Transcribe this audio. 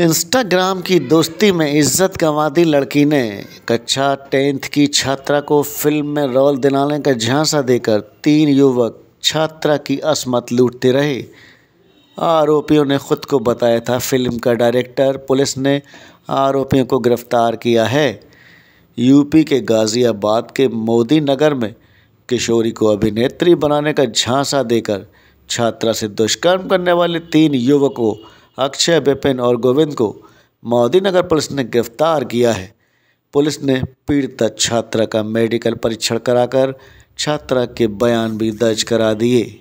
Instagram की दोस्ती में इज्जत गंवा दी लड़की ने कक्षा टेंथ की छात्रा को फिल्म में रोल दिलाने का झांसा देकर तीन युवक छात्रा की असमत लूटते रहे आरोपियों ने खुद को बताया था फिल्म का डायरेक्टर पुलिस ने आरोपियों को गिरफ्तार किया है यूपी के गाज़ियाबाद के मोदी नगर में किशोरी को अभिनेत्री बनाने का झांसा देकर छात्रा से दुष्कर्म करने वाले तीन युवकों अक्षय बिपिन और गोविंद को मोदी नगर पुलिस ने गिरफ्तार किया है पुलिस ने पीड़िता छात्रा का मेडिकल परीक्षण कराकर छात्रा के बयान भी दर्ज करा दिए